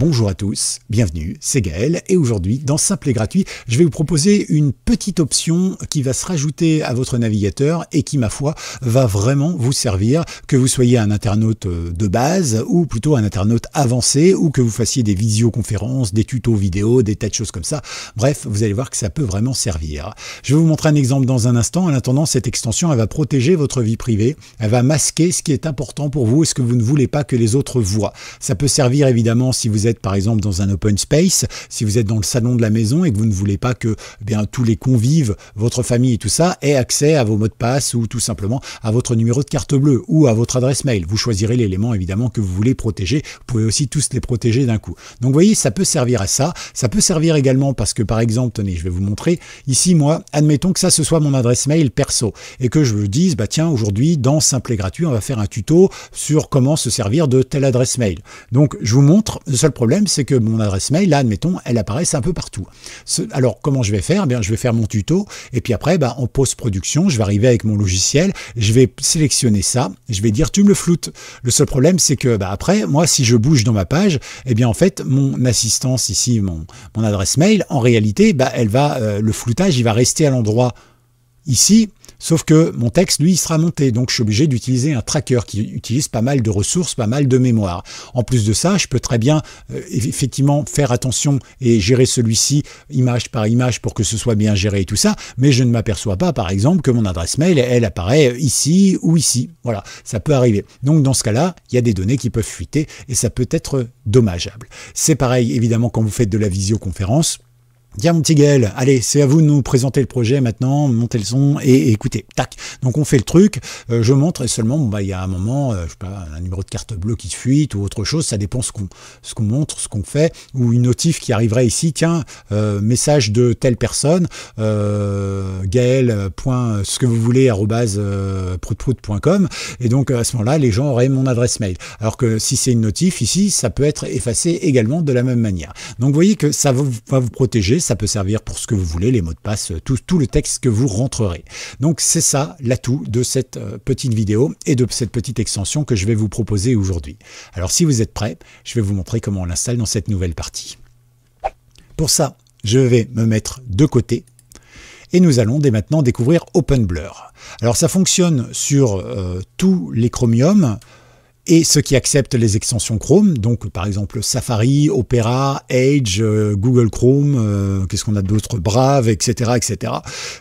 Bonjour à tous, bienvenue, c'est Gaël et aujourd'hui dans Simple et Gratuit, je vais vous proposer une petite option qui va se rajouter à votre navigateur et qui, ma foi, va vraiment vous servir, que vous soyez un internaute euh, de base ou plutôt un internaute avancé ou que vous fassiez des visioconférences, des tutos vidéo, des tas de choses comme ça. Bref, vous allez voir que ça peut vraiment servir. Je vais vous montrer un exemple dans un instant. En attendant, cette extension, elle va protéger votre vie privée, elle va masquer ce qui est important pour vous et ce que vous ne voulez pas que les autres voient. Ça peut servir évidemment si vous êtes par exemple dans un open space, si vous êtes dans le salon de la maison et que vous ne voulez pas que eh bien, tous les convives, votre famille et tout ça aient accès à vos mots de passe ou tout simplement à votre numéro de carte bleue ou à votre adresse mail. Vous choisirez l'élément évidemment que vous voulez protéger. Vous pouvez aussi tous les protéger d'un coup. Donc voyez, ça peut servir à ça. Ça peut servir également parce que par exemple, tenez, je vais vous montrer. Ici, moi, admettons que ça ce soit mon adresse mail perso et que je vous dise, bah tiens, aujourd'hui dans Simple et Gratuit, on va faire un tuto sur comment se servir de telle adresse mail. Donc je vous montre, le seul problème, c'est que mon adresse mail, là, admettons, elle apparaît un peu partout. alors, comment je vais faire eh bien, Je vais faire mon tuto, et puis après, bah, en post-production, je vais arriver avec mon logiciel, je vais sélectionner ça, je vais dire tu me le floutes. Le seul problème, c'est que bah, après, moi, si je bouge dans ma page, et eh bien, en fait, mon assistance ici, mon, mon adresse mail, en réalité, bah, elle va, euh, le floutage, il va rester à l'endroit ici Sauf que mon texte, lui, il sera monté, donc je suis obligé d'utiliser un tracker qui utilise pas mal de ressources, pas mal de mémoire. En plus de ça, je peux très bien euh, effectivement faire attention et gérer celui-ci image par image pour que ce soit bien géré et tout ça, mais je ne m'aperçois pas, par exemple, que mon adresse mail, elle apparaît euh, ici ou ici. Voilà, ça peut arriver. Donc dans ce cas-là, il y a des données qui peuvent fuiter et ça peut être dommageable. C'est pareil, évidemment, quand vous faites de la visioconférence tiens mon petit Gaël, allez, c'est à vous de nous présenter le projet maintenant, montez le son et, écoutez, tac. Donc on fait le truc, euh, je montre et seulement, bah, il y a un moment, euh, je sais pas, un numéro de carte bleue qui fuite ou autre chose, ça dépend ce qu'on ce qu'on montre, ce qu'on fait, ou une notif qui arriverait ici, tiens, euh, message de telle personne, Gaël, point, ce que vous voulez, arrobase, et donc à ce moment-là, les gens auraient mon adresse mail. Alors que si c'est une notif ici, ça peut être effacé également de la même manière. Donc vous voyez que ça va vous protéger ça peut servir pour ce que vous voulez, les mots de passe, tout, le texte que vous rentrerez. Donc c'est ça l'atout de cette euh, petite vidéo et de cette petite extension que je vais vous proposer aujourd'hui. Alors si vous êtes prêt, je vais vous montrer comment on l'installe dans cette nouvelle partie. Pour ça, je vais me mettre de côté et nous allons dès maintenant découvrir OpenBlur. Alors ça fonctionne sur euh, tous les Chromium, et ceux qui acceptent les extensions Chrome, donc par exemple Safari, Opera, Edge, euh, Google Chrome, euh, qu'est-ce qu'on a d'autre, Brave, etc., etc.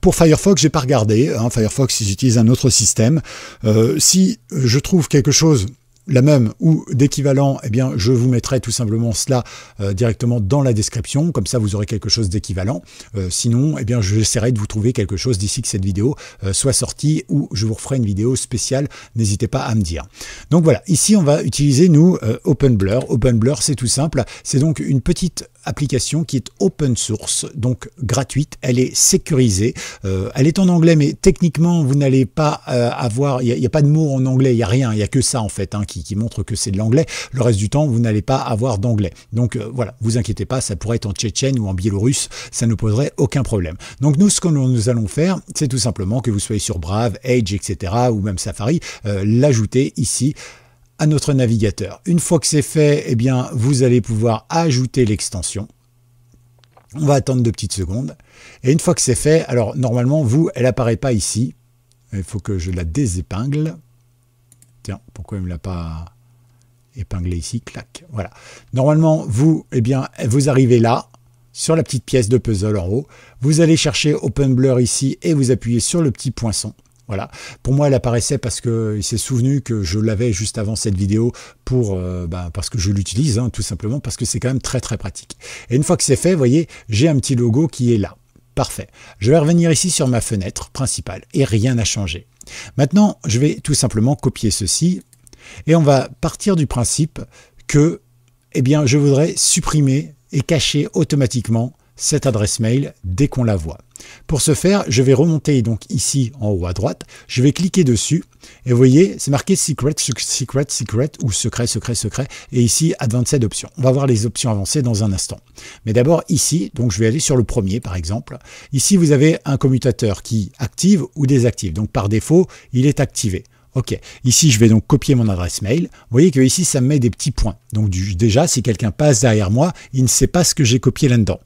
Pour Firefox, j'ai pas regardé. Hein. Firefox, ils utilisent un autre système. Euh, si je trouve quelque chose la même ou d'équivalent, eh bien, je vous mettrai tout simplement cela euh, directement dans la description. Comme ça, vous aurez quelque chose d'équivalent. Euh, sinon, eh bien, j'essaierai de vous trouver quelque chose d'ici que cette vidéo euh, soit sortie ou je vous referai une vidéo spéciale. N'hésitez pas à me dire. Donc voilà, ici, on va utiliser, nous, Open Blur. Open Blur, c'est tout simple. C'est donc une petite application qui est open source, donc gratuite, elle est sécurisée, euh, elle est en anglais, mais techniquement, vous n'allez pas euh, avoir, il n'y a, pas de mots en anglais, il n'y a rien, il n'y a que ça en fait, hein, qui, montre que c'est de l'anglais, le reste du temps, vous n'allez pas avoir d'anglais. Donc euh, voilà, vous inquiétez pas, ça pourrait être en tchétchène ou en biélorusse, ça ne poserait aucun problème. Donc nous, ce que nous allons faire, c'est tout simplement que vous soyez sur Brave, Edge, etc., ou même Safari, l'ajouter ici notre navigateur. Une fois que c'est fait, eh bien, vous allez pouvoir ajouter l'extension. On va attendre deux petites secondes. Et une fois que c'est fait, alors normalement, vous, elle apparaît pas ici. Il faut que je la désépingle. Tiens, pourquoi il ne me l'a pas épinglé ici Clac, voilà. Normalement, vous, eh bien, vous arrivez là, sur la petite pièce de puzzle en haut. Vous allez chercher Open Blur ici et vous appuyez sur le petit poinçon. Voilà. Pour moi, elle apparaissait parce qu'il s'est souvenu que je l'avais juste avant cette vidéo pour, euh, bah, parce que je l'utilise, hein, tout simplement, parce que c'est quand même très très pratique. Et une fois que c'est fait, vous voyez, j'ai un petit logo qui est là. Parfait. Je vais revenir ici sur ma fenêtre principale et rien n'a changé. Maintenant, je vais tout simplement copier ceci et on va partir du principe que eh bien, je voudrais supprimer et cacher automatiquement cette adresse mail dès qu'on la voit. Pour ce faire, je vais remonter donc ici en haut à droite, je vais cliquer dessus et vous voyez, c'est marqué secret, secret, secret ou secret, secret, secret et ici advanced options. On va voir les options avancées dans un instant. Mais d'abord ici, donc je vais aller sur le premier par exemple. Ici, vous avez un commutateur qui active ou désactive. Donc par défaut, il est activé. Ok, ici je vais donc copier mon adresse mail. Vous voyez que ici ça me met des petits points. Donc déjà, si quelqu'un passe derrière moi, il ne sait pas ce que j'ai copié là-dedans.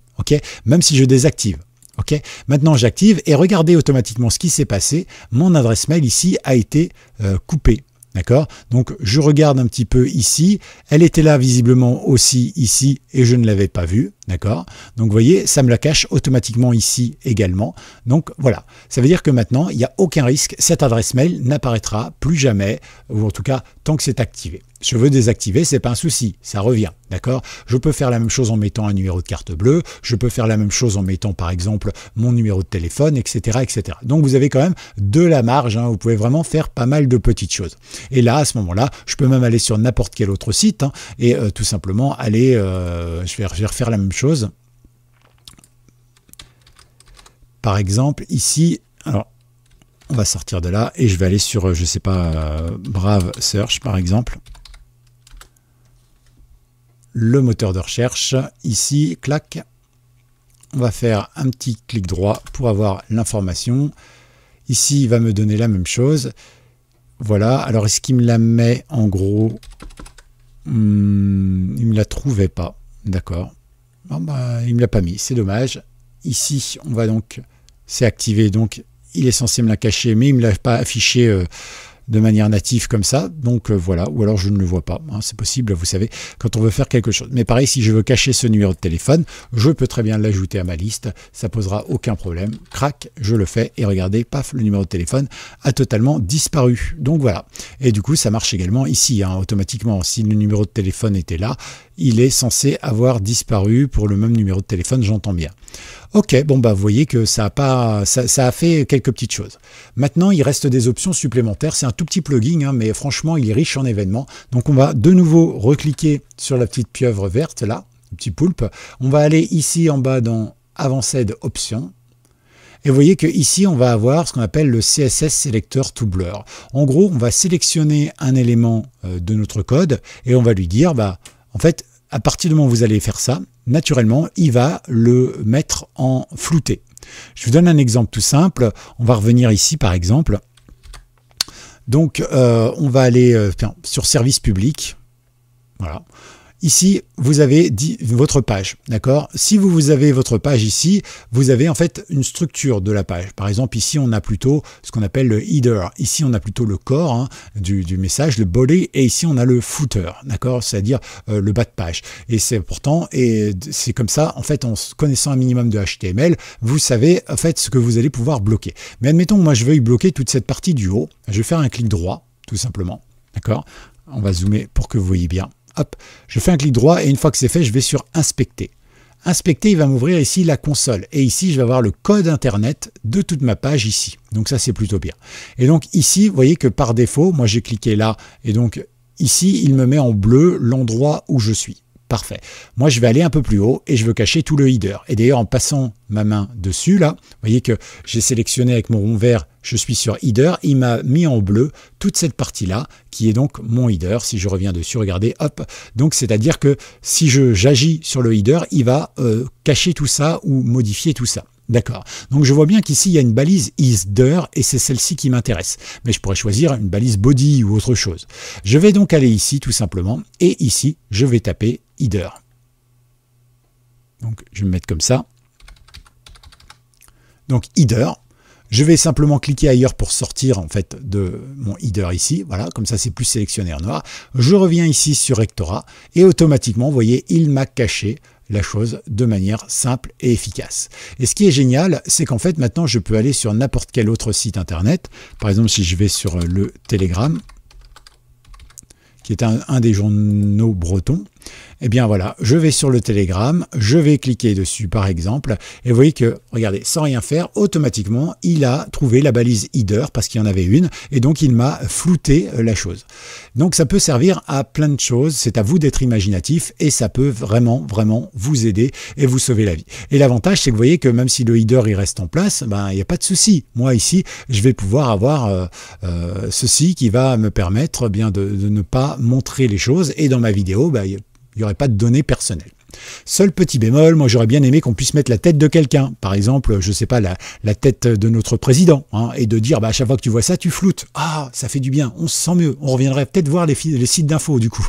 Même si je désactive. ok Maintenant, j'active et regardez automatiquement ce qui s'est passé. Mon adresse mail ici a été euh, coupée. D'accord Donc je regarde un petit peu ici. Elle était là visiblement aussi ici et je ne l'avais pas vue. D'accord Donc vous voyez, ça me la cache automatiquement ici également. Donc voilà, ça veut dire que maintenant, il n'y a aucun risque, cette adresse mail n'apparaîtra plus jamais, ou en tout cas tant que c'est activé. Je veux désactiver, c'est pas un souci, ça revient, d'accord Je peux faire la même chose en mettant un numéro de carte bleue, je peux faire la même chose en mettant par exemple mon numéro de téléphone, etc. etc. Donc vous avez quand même de la marge, hein. vous pouvez vraiment faire pas mal de petites choses. Et là, à ce moment-là, je peux même aller sur n'importe quel autre site hein, et euh, tout simplement aller, euh, je, vais, refaire la même chose chose. Par exemple, ici, alors, on va sortir de là et je vais aller sur, euh, je sais pas, euh, Brave Search par exemple. Le moteur de recherche, ici, clac. On va faire un petit clic droit pour avoir l'information. Ici, il va me donner la même chose. Voilà, alors est-ce qu'il me la met en gros hmm, Il me la trouvait pas, d'accord. Bah, il ne me l'a pas mis, c'est dommage. Ici, on va donc, c'est activé, donc il est censé me la cacher, mais il ne me l'a pas affiché euh, de manière native comme ça. Donc euh, voilà, ou alors je ne le vois pas. Hein. c'est possible, vous savez, quand on veut faire quelque chose. Mais pareil, si je veux cacher ce numéro de téléphone, je peux très bien l'ajouter à ma liste. Ça posera aucun problème. Crac, je le fais et regardez, paf, le numéro de téléphone a totalement disparu. Donc voilà. Et du coup, ça marche également ici, hein. automatiquement. Si le numéro de téléphone était là, il est censé avoir disparu pour le même numéro de téléphone, j'entends bien. Ok, bon bah vous voyez que ça a pas, ça, a fait quelques petites choses. Maintenant, il reste des options supplémentaires. C'est un tout petit plugin, hein, mais franchement, il est riche en événements. Donc on va de nouveau recliquer sur la petite pieuvre verte là, petit poulpe. On va aller ici en bas dans Avanced Options. Et vous voyez que ici, on va avoir ce qu'on appelle le CSS Selector to Blur. En gros, on va sélectionner un élément euh, de notre code et on va lui dire, bah, en fait, à partir du moment où vous allez faire ça, naturellement, il va le mettre en flouté. Je vous donne un exemple tout simple. On va revenir ici, par exemple. Donc, euh, on va aller euh, sur service public. Voilà. Ici, vous avez votre page, d'accord Si vous, avez votre page ici, vous avez en fait une structure de la page. Par exemple, ici, on a plutôt ce qu'on appelle le header. Ici, on a plutôt le corps hein, du, message, le body, et ici, on a le footer, d'accord C'est-à-dire euh, le bas de page. Et c'est important, et c'est comme ça, en fait, en connaissant un minimum de HTML, vous savez en fait ce que vous allez pouvoir bloquer. Mais admettons, moi, je veux bloquer toute cette partie du haut. Je vais faire un clic droit, tout simplement, d'accord On va zoomer pour que vous voyez bien. Hop, je fais un clic droit et une fois que c'est fait, je vais sur Inspecter. Inspecter, il va m'ouvrir ici la console. Et ici, je vais avoir le code Internet de toute ma page ici. Donc ça, c'est plutôt bien. Et donc ici, vous voyez que par défaut, moi j'ai cliqué là et donc ici, il me met en bleu l'endroit où je suis. Parfait. Moi, je vais aller un peu plus haut et je veux cacher tout le header. Et d'ailleurs, en passant ma main dessus, là, vous voyez que j'ai sélectionné avec mon rond vert, je suis sur header. Il m'a mis en bleu toute cette partie-là, qui est donc mon header. Si je reviens dessus, regardez, hop. Donc, c'est-à-dire que si je j'agis sur le header, il va euh, cacher tout ça ou modifier tout ça. D'accord. Donc je vois bien qu'ici il y a une balise isDer et c'est celle-ci qui m'intéresse. Mais je pourrais choisir une balise body ou autre chose. Je vais donc aller ici tout simplement et ici je vais taper header. Donc je vais me mettre comme ça. Donc header. Je vais simplement cliquer ailleurs pour sortir en fait de mon header ici. Voilà, comme ça c'est plus sélectionné en noir. Je reviens ici sur Rectora et automatiquement, vous voyez, il m'a caché la chose de manière simple et efficace. Et ce qui est génial, c'est qu'en fait maintenant je peux aller sur n'importe quel autre site internet. Par exemple, si je vais sur le Telegram, qui est un des journaux bretons, eh bien voilà, je vais sur le Telegram, je vais cliquer dessus par exemple, et vous voyez que, regardez, sans rien faire, automatiquement, il a trouvé la balise header parce qu'il y en avait une, et donc il m'a flouté euh, la chose. Donc ça peut servir à plein de choses, c'est à vous d'être imaginatif, et ça peut vraiment, vraiment vous aider et vous sauver la vie. Et l'avantage, c'est que vous voyez que même si le header il reste en place, ben, il n'y a pas de souci. Moi ici, je vais pouvoir avoir euh, euh, ceci qui va me permettre eh bien de, ne pas montrer les choses, et dans ma vidéo, ben, il n'y aurait pas de données personnelles. Seul petit bémol, moi j'aurais bien aimé qu'on puisse mettre la tête de quelqu'un, par exemple, je sais pas, la, la tête de notre président, hein, et de dire bah, à chaque fois que tu vois ça, tu floutes. Ah, ça fait du bien, on se sent mieux, on reviendrait peut-être voir les, les sites d'infos du coup.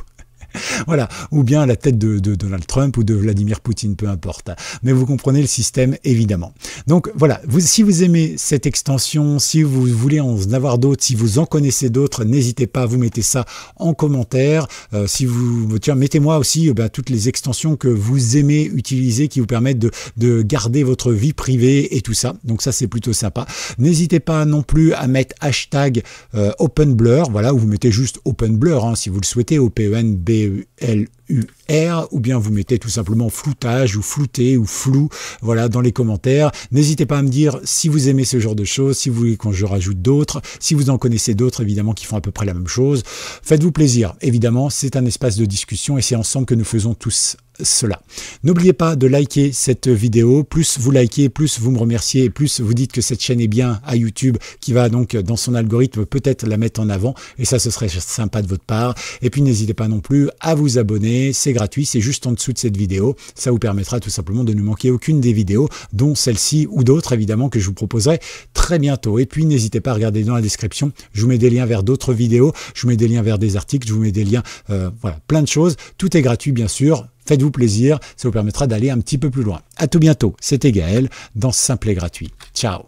voilà, ou bien la tête de, Donald Trump ou de Vladimir Poutine, peu importe. Mais vous comprenez le système, évidemment. Donc voilà, vous, si vous aimez cette extension, si vous voulez en avoir d'autres, si vous en connaissez d'autres, n'hésitez pas, vous mettez ça en commentaire. Euh, si vous, tiens, mettez-moi aussi eh ben, toutes les extensions que vous aimez utiliser, qui vous permettent de, garder votre vie privée et tout ça. Donc ça, c'est plutôt sympa. N'hésitez pas non plus à mettre hashtag euh, OpenBlur, voilà, ou vous mettez juste OpenBlur, hein, si vous le souhaitez, O-P-E-N-B e ou bien vous mettez tout simplement floutage ou flouté ou flou, voilà, dans les commentaires. N'hésitez pas à me dire si vous aimez ce genre de choses, si vous voulez qu'on je rajoute d'autres, si vous en connaissez d'autres, évidemment, qui font à peu près la même chose. Faites-vous plaisir. Évidemment, c'est un espace de discussion et c'est ensemble que nous faisons tous cela. N'oubliez pas de liker cette vidéo. Plus vous likez, plus vous me remerciez, plus vous dites que cette chaîne est bien à YouTube, qui va donc euh, dans son algorithme peut-être la mettre en avant. Et ça, ce serait sympa de votre part. Et puis n'hésitez pas non plus à vous abonner. C'est gratuit, c'est juste en dessous de cette vidéo. Ça vous permettra tout simplement de ne manquer aucune des vidéos, dont celle-ci ou d'autres évidemment que je vous proposerai très bientôt. Et puis n'hésitez pas à regarder dans la description. Je vous mets des liens vers d'autres vidéos. Je vous mets des liens vers des articles. Je vous mets des liens, euh, voilà, plein de choses. Tout est gratuit bien sûr Faites-vous plaisir, ça vous permettra d'aller un petit peu plus loin. À tout bientôt, c'était Gaël dans Simple et Gratuit. Ciao